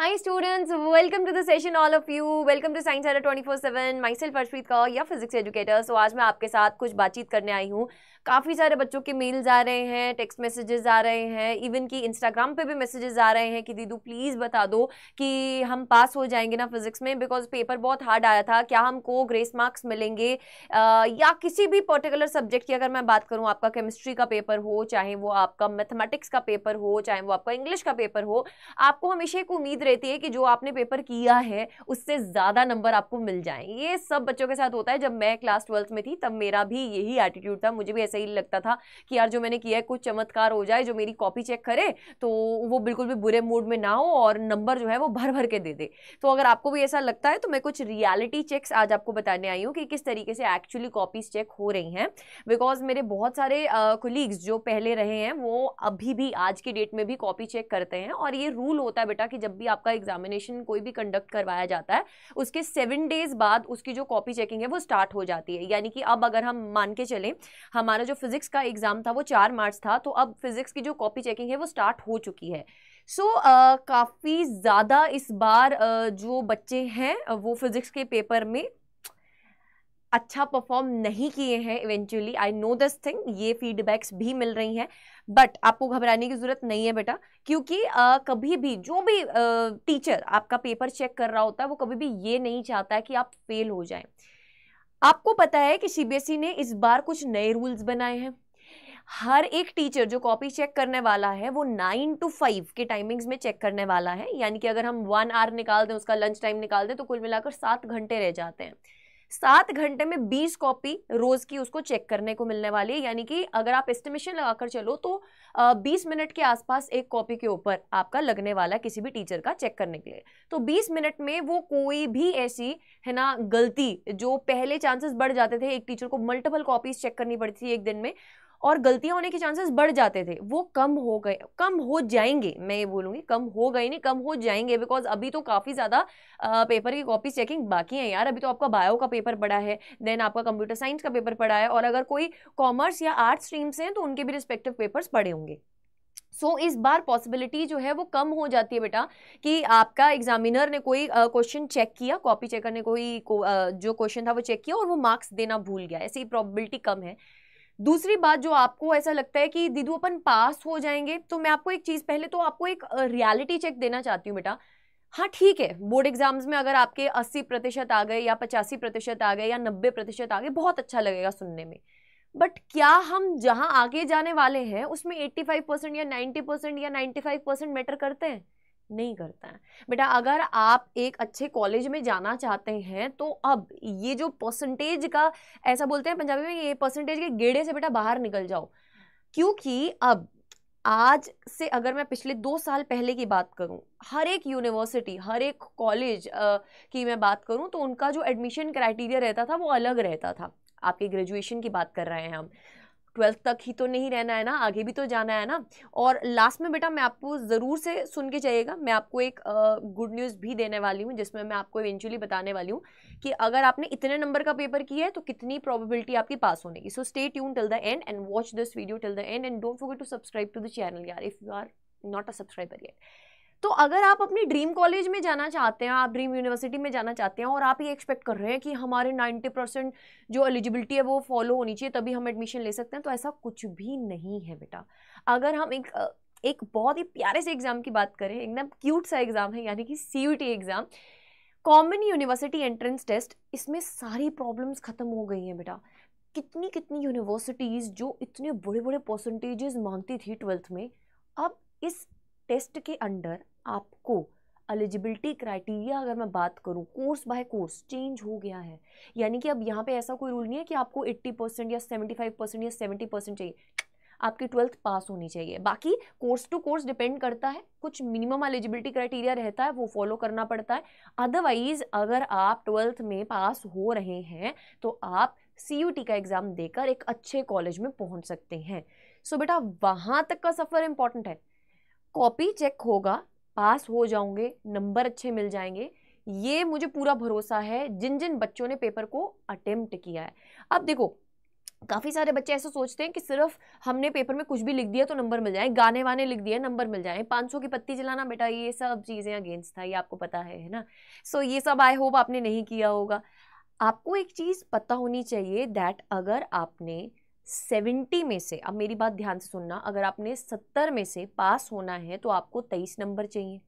High students welcome to the session all of you welcome to science twenty four seven Myself Arshpreet Kaur या physics educator. सो आज मैं आपके साथ कुछ बातचीत करने आई हूँ काफ़ी सारे बच्चों के मेल्स आ रहे हैं टेक्स्ट मैसेजेस आ रहे हैं इवन कि इंस्टाग्राम पे भी मैसेजेस आ रहे हैं कि दीदू प्लीज़ बता दो कि हम पास हो जाएंगे ना फिजिक्स में बिकॉज पेपर बहुत हार्ड आया था क्या हमको ग्रेस मार्क्स मिलेंगे आ, या किसी भी पर्टिकुलर सब्जेक्ट की अगर मैं बात करूँ आपका केमिस्ट्री का पेपर हो चाहे वो आपका मैथमेटिक्स का पेपर हो चाहे वो आपका इंग्लिश का पेपर हो आपको हमेशा एक उम्मीद रहती है कि जो आपने पेपर किया है उससे ज़्यादा नंबर आपको मिल जाए ये सब बच्चों के साथ होता है जब मैं क्लास ट्वेल्थ में थी तब मेरा भी यही एटीट्यूड था मुझे भी ऐसा ही लगता था कि यार जो मैंने किया है कुछ चमत्कार हो जाए जो मेरी कॉपी चेक करे तो वो बिल्कुल भी बुरे मूड में ना हो और नंबर जो है वो भर भर के दे दे तो अगर आपको भी ऐसा लगता है तो मैं कुछ रियलिटी चेक्स आज आपको बताने आई हूँ कि किस तरीके से एक्चुअली कॉपीज चेक हो रही हैं बिकॉज मेरे बहुत सारे कोलीग्स जो पहले रहे हैं वो अभी भी आज के डेट में भी कॉपी चेक करते हैं और ये रूल होता है बेटा कि जब भी आप आपका एग्जामिनेशन कोई भी कंडक्ट करवाया जाता है उसके सेवन डेज बाद उसकी जो कॉपी चेकिंग है वो स्टार्ट हो जाती है यानी कि अब अगर हम मान के चलें हमारा जो फिजिक्स का एग्जाम था वो चार मार्च था तो अब फिजिक्स की जो कॉपी चेकिंग है वो स्टार्ट हो चुकी है सो so, uh, काफ़ी ज़्यादा इस बार uh, जो बच्चे हैं वो फिज़िक्स के पेपर में अच्छा परफॉर्म नहीं किए हैं eventually I know this thing ये फीडबैक्स भी मिल रही हैं बट आपको घबराने की ज़रूरत नहीं है बेटा क्योंकि आ, कभी भी जो भी आ, टीचर आपका पेपर चेक कर रहा होता है वो कभी भी ये नहीं चाहता है कि आप फेल हो जाएं आपको पता है कि सीबीएसई e ने इस बार कुछ नए रूल्स बनाए हैं हर एक टीचर जो कॉपी चेक करने वाला है वो नाइन टू फाइव के टाइमिंग्स में चेक करने वाला है यानी कि अगर हम वन आवर निकाल दें उसका लंच टाइम निकाल दें तो कुल मिलाकर सात घंटे रह जाते हैं सात घंटे में बीस कॉपी रोज की उसको चेक करने को मिलने वाली है यानी कि अगर आप एस्टिमेशन लगाकर चलो तो बीस मिनट के आसपास एक कॉपी के ऊपर आपका लगने वाला है किसी भी टीचर का चेक करने के लिए तो बीस मिनट में वो कोई भी ऐसी है ना गलती जो पहले चांसेस बढ़ जाते थे एक टीचर को मल्टीपल कॉपीज चेक करनी पड़ती थी एक दिन में और गलतियाँ होने के चांसेस बढ़ जाते थे वो कम हो गए कम हो जाएंगे मैं ये बोलूँगी कम हो गए नहीं कम हो जाएंगे बिकॉज अभी तो काफ़ी ज़्यादा पेपर की कॉपीज चेकिंग बाकी है यार अभी तो आपका बायो का पेपर पड़ा है देन आपका कंप्यूटर साइंस का पेपर पड़ा है और अगर कोई कॉमर्स या आर्ट्स स्ट्रीम्स हैं तो उनके भी रिस्पेक्टिव पेपर्स पड़े होंगे सो so, इस बार पॉसिबिलिटी जो है वो कम हो जाती है बेटा कि आपका एग्जामिनर ने कोई क्वेश्चन uh, चेक किया कॉपी चेकर ने कोई को, uh, जो क्वेश्चन था वो चेक किया और वो मार्क्स देना भूल गया ऐसी प्रॉबिलिटी कम है दूसरी बात जो आपको ऐसा लगता है कि दीदू अपन पास हो जाएंगे तो मैं आपको एक चीज़ पहले तो आपको एक रियलिटी चेक देना चाहती हूँ बेटा हाँ ठीक है बोर्ड एग्जाम्स में अगर आपके 80 प्रतिशत आ गए या 85 प्रतिशत आ गए या 90 प्रतिशत आ गए बहुत अच्छा लगेगा सुनने में बट क्या हम जहाँ आगे जाने वाले हैं उसमें 85 परसेंट या 90 परसेंट या 95 परसेंट मैटर करते हैं नहीं करता है बेटा अगर आप एक अच्छे कॉलेज में जाना चाहते हैं तो अब ये जो परसेंटेज का ऐसा बोलते हैं पंजाबी में ये परसेंटेज के गेड़े से बेटा बाहर निकल जाओ क्योंकि अब आज से अगर मैं पिछले दो साल पहले की बात करूं हर एक यूनिवर्सिटी हर एक कॉलेज की मैं बात करूं तो उनका जो एडमिशन क्राइटेरिया रहता था वो अलग रहता था आपके ग्रेजुएशन की बात कर रहे हैं हम ट्वेल्थ तक ही तो नहीं रहना है ना आगे भी तो जाना है ना और लास्ट में बेटा मैं आपको ज़रूर से सुन के जाइएगा मैं आपको एक गुड न्यूज़ भी देने वाली हूँ जिसमें मैं आपको इवेंचुअली बताने वाली हूँ कि अगर आपने इतने नंबर का पेपर किया है तो कितनी प्रोबेबिलिटी आपकी पास होने की so stay tune till the end and watch this video till the end and don't forget to subscribe to the channel यार if you are not a subscriber yet तो अगर आप अपनी ड्रीम कॉलेज में जाना चाहते हैं आप ड्रीम यूनिवर्सिटी में जाना चाहते हैं और आप ये एक्सपेक्ट कर रहे हैं कि हमारे 90 परसेंट जो एलिजिबिलिटी है वो फॉलो होनी चाहिए तभी हम एडमिशन ले सकते हैं तो ऐसा कुछ भी नहीं है बेटा अगर हम एक एक बहुत ही प्यारे से एग्ज़ाम की बात करें एकदम क्यूट सा एग्ज़ाम है यानी कि C exam common university entrance test इसमें सारी प्रॉब्लम्स ख़त्म हो गई हैं बेटा कितनी कितनी यूनिवर्सिटीज़ जो इतने बड़े बड़े परसेंटेजेस मांगती थी ट्वेल्थ में अब इस टेस्ट के अंडर आपको एलिजिबिलिटी क्राइटेरिया अगर मैं बात करूं कोर्स बाय कोर्स चेंज हो गया है यानी कि अब यहाँ पे ऐसा कोई रूल नहीं है कि आपको 80 परसेंट या 75 परसेंट या 70 परसेंट चाहिए आपकी ट्वेल्थ पास होनी चाहिए बाकी कोर्स टू कोर्स डिपेंड करता है कुछ मिनिमम एलिजिबिलिटी क्राइटेरिया रहता है वो फॉलो करना पड़ता है अदरवाइज़ अगर आप ट्वेल्थ में पास हो रहे हैं तो आप सी का एग्ज़ाम देकर एक अच्छे कॉलेज में पहुंच सकते हैं सो so, बेटा वहाँ तक का सफ़र इंपॉर्टेंट है कॉपी चेक होगा पास हो जाऊंगे नंबर अच्छे मिल जाएंगे ये मुझे पूरा भरोसा है जिन जिन बच्चों ने पेपर को अटेम्प्ट किया है अब देखो काफ़ी सारे बच्चे ऐसा सोचते हैं कि सिर्फ हमने पेपर में कुछ भी लिख दिया तो नंबर मिल जाए गाने वाने लिख दिया नंबर मिल जाए 500 की पत्ती जलाना बेटा ये सब चीज़ें अगेंस्ट था ये आपको पता है है ना सो so, ये सब आई होप आपने नहीं किया होगा आपको एक चीज़ पता होनी चाहिए दैट अगर आपने सेवेंटी में से अब मेरी बात ध्यान से सुनना अगर आपने सत्तर में से पास होना है तो आपको तेईस नंबर चाहिए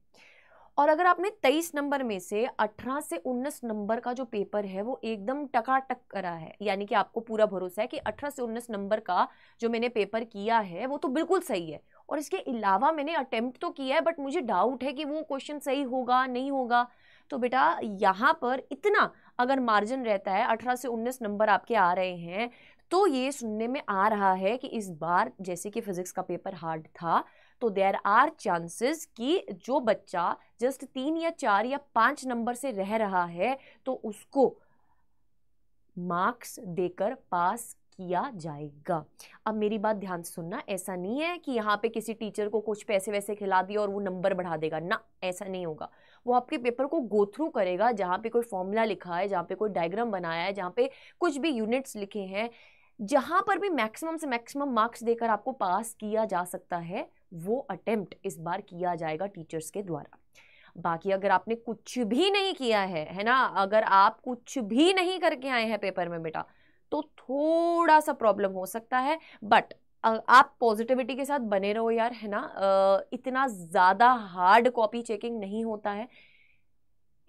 और अगर आपने तेईस नंबर में से अठारह से उन्नीस नंबर का जो पेपर है वो एकदम टकाटक करा है यानी कि आपको पूरा भरोसा है कि अठारह से उन्नीस नंबर का जो मैंने पेपर किया है वो तो बिल्कुल सही है और इसके अलावा मैंने अटेम्प्ट तो किया है बट मुझे डाउट है कि वो क्वेश्चन सही होगा नहीं होगा तो बेटा यहाँ पर इतना अगर मार्जिन रहता है अठारह से उन्नीस नंबर आपके आ रहे हैं तो ये सुनने में आ रहा है कि इस बार जैसे कि फिज़िक्स का पेपर हार्ड था तो देर आर चांसेस कि जो बच्चा जस्ट तीन या चार या पांच नंबर से रह रहा है तो उसको मार्क्स देकर पास किया जाएगा अब मेरी बात ध्यान से सुनना ऐसा नहीं है कि यहाँ पे किसी टीचर को कुछ पैसे वैसे खिला दिया और वो नंबर बढ़ा देगा ना ऐसा नहीं होगा वो आपके पेपर को गो थ्रू करेगा जहाँ पे कोई फॉर्मूला लिखा है जहाँ पे कोई डायग्राम बनाया है जहाँ पे कुछ भी यूनिट्स लिखे हैं जहां पर भी मैक्सिमम से मैक्सिमम मार्क्स देकर आपको पास किया जा सकता है वो अटेम्प्ट इस बार किया जाएगा टीचर्स के द्वारा बाकी अगर आपने कुछ भी नहीं किया है है ना अगर आप कुछ भी नहीं करके आए हैं पेपर में बेटा तो थोड़ा सा प्रॉब्लम हो सकता है बट आप पॉजिटिविटी के साथ बने रहो यार है ना इतना ज़्यादा हार्ड कॉपी चेकिंग नहीं होता है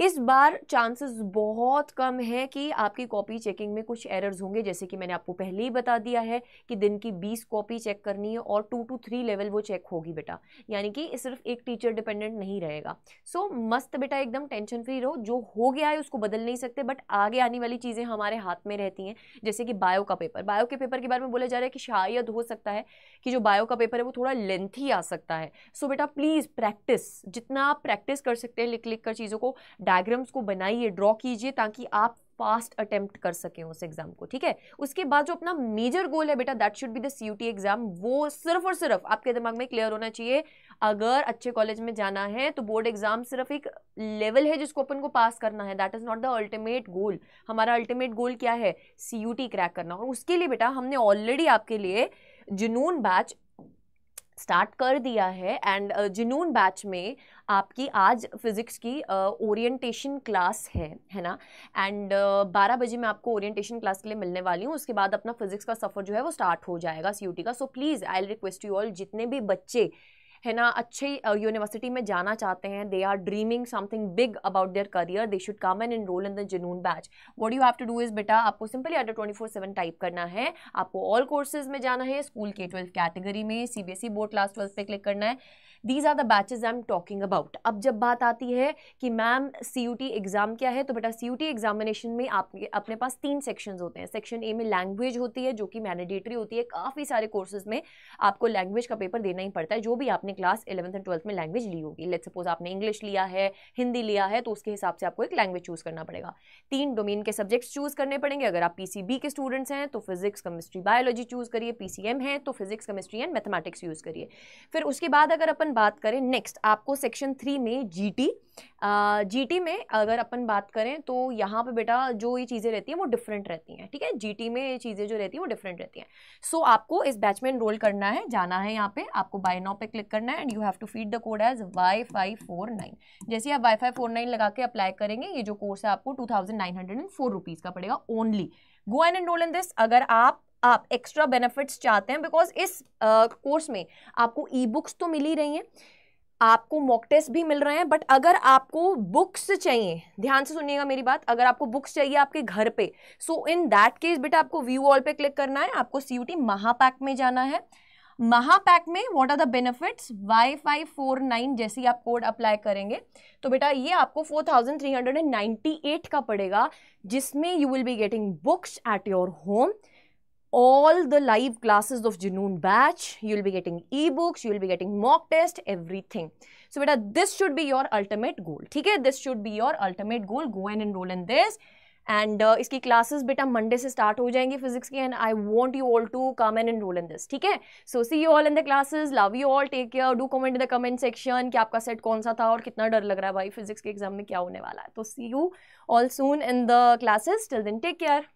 इस बार चांसेस बहुत कम है कि आपकी कॉपी चेकिंग में कुछ एरर्स होंगे जैसे कि मैंने आपको पहले ही बता दिया है कि दिन की 20 कॉपी चेक करनी है और टू टू थ्री लेवल वो चेक होगी बेटा यानी कि सिर्फ एक टीचर डिपेंडेंट नहीं रहेगा सो so, मस्त बेटा एकदम टेंशन फ्री रहो जो हो गया है उसको बदल नहीं सकते बट आगे आने वाली चीज़ें हमारे हाथ में रहती हैं जैसे कि बायो का पेपर बायो के पेपर के बारे में बोला जा रहा है कि शायद हो सकता है कि जो बायो का पेपर है वो थोड़ा लेंथी आ सकता है सो so, बेटा प्लीज़ प्रैक्टिस जितना आप प्रैक्टिस कर सकते हैं लिख लिख कर चीज़ों को डायग्राम्स को बनाइए ड्रॉ कीजिए ताकि आप फास्ट अटेम्प्ट कर सकें उस एग्जाम को ठीक है उसके बाद जो अपना मेजर गोल है बेटा that should be the C exam वो सिर्फ और सिर्फ आपके दिमाग में क्लियर होना चाहिए अगर अच्छे कॉलेज में जाना है तो बोर्ड एग्जाम सिर्फ एक लेवल है जिसको अपन को पास करना है that is not the ultimate goal हमारा अल्टीमेट गोल क्या है सी क्रैक करना और उसके लिए बेटा हमने ऑलरेडी आपके लिए जुनून बैच स्टार्ट कर दिया है एंड जुनून बैच में आपकी आज फिज़िक्स की ओरिएंटेशन uh, क्लास है है ना एंड uh, बारह बजे मैं आपको ओरिएंटेशन क्लास के लिए मिलने वाली हूँ उसके बाद अपना फिज़िक्स का सफ़र जो है वो स्टार्ट हो जाएगा सी का so please I request you all जितने भी बच्चे है ना अच्छे यूनिवर्सिटी में जाना चाहते हैं they are dreaming something big about their career they should come and enroll in the जुनून batch what you have to do is बेटा आपको simply under twenty four seven type करना है आपको ऑल कोर्सेज में जाना है स्कूल के ट्वेल्थ कैटेगरी में C B S E board class twelfth पे क्लिक करना है these are the batches I am talking about अब जब बात आती है कि ma'am C U T exam क्या है तो बेटा सी यू टी एग्जामिनेशन में आपके अपने पास तीन सेक्शंस होते हैं सेक्शन ए में लैंग्वेज होती है जो कि मैंडेटरी होती है काफ़ी सारे कोर्सेज में आपको लैंग्वेज का पेपर देना ही पड़ता है जो भी आपने क्लास इलेवंथ एंड ट्वेल्थ में लैंग्वेज ली होगी लेट सपोज आपने इंग्लिश लिया है हिंदी लिया है तो उसके हिसाब से आपको एक लैंग्वेज चूज़ करना पड़ेगा तीन डोमेन के सब्जेक्ट्स चूज़ करने पड़ेंगे अगर आप पी के स्टूडेंट्स हैं तो फिजिक्स केमिस्ट्री बायोलॉजी चूज़ करिए पी है तो physics chemistry and mathematics use करिए फिर उसके बाद अगर अपन बात करें नेक्स्ट आपको सेक्शन थ्री में जीटी जीटी में अगर अपन बात करें तो यहाँ पे बेटा जो ये चीज़ें रहती हैं वो डिफरेंट रहती हैं ठीक है जीटी में ये चीज़ें जो रहती हैं वो डिफरेंट रहती हैं सो so, आपको इस बैच में इनरोल करना है जाना है यहाँ पे आपको बाय नाउ पे क्लिक करना है and you have to feed the code as wifi four nine जैसे आप वाई फाइव फोर नाइन लगा के अप्लाई करेंगे ये जो कोर्स है आपको two thousand nine hundred and four rupees का पड़ेगा only go and enroll in this अगर आप आप एक्स्ट्रा बेनिफिट्स चाहते हैं बिकॉज इस कोर्स uh, में आपको ई बुक्स तो मिल ही रही हैं आपको मॉक टेस्ट भी मिल रहे हैं बट अगर आपको बुक्स चाहिए ध्यान से सुनिएगा मेरी बात अगर आपको बुक्स चाहिए आपके घर पे सो इन दैट केस बेटा आपको व्यू ऑल पे क्लिक करना है आपको सी यू टी महापैक में जाना है महापैक में what are the benefits wifi four nine जैसी आप कोड अप्लाई करेंगे तो बेटा ये आपको four thousand three hundred and ninety eight का पड़ेगा जिसमें you will be getting books at your home all the live classes of Junoon batch. You'll be getting e ebooks, you'll be getting mock test, everything. So, beta, this should be your ultimate goal. Okay, this should be your ultimate goal. Go and enroll in this. And uh, इसकी classes बेटा Monday से start हो जाएंगी physics की and I want you all to come and enroll in this ठीक है so see you all in the classes love you all take care do comment in the comment section कि आपका set कौन सा था और कितना डर लग रहा है भाई फिजिक्स के एग्जाम में क्या होने वाला है तो see you all soon in the classes till then take care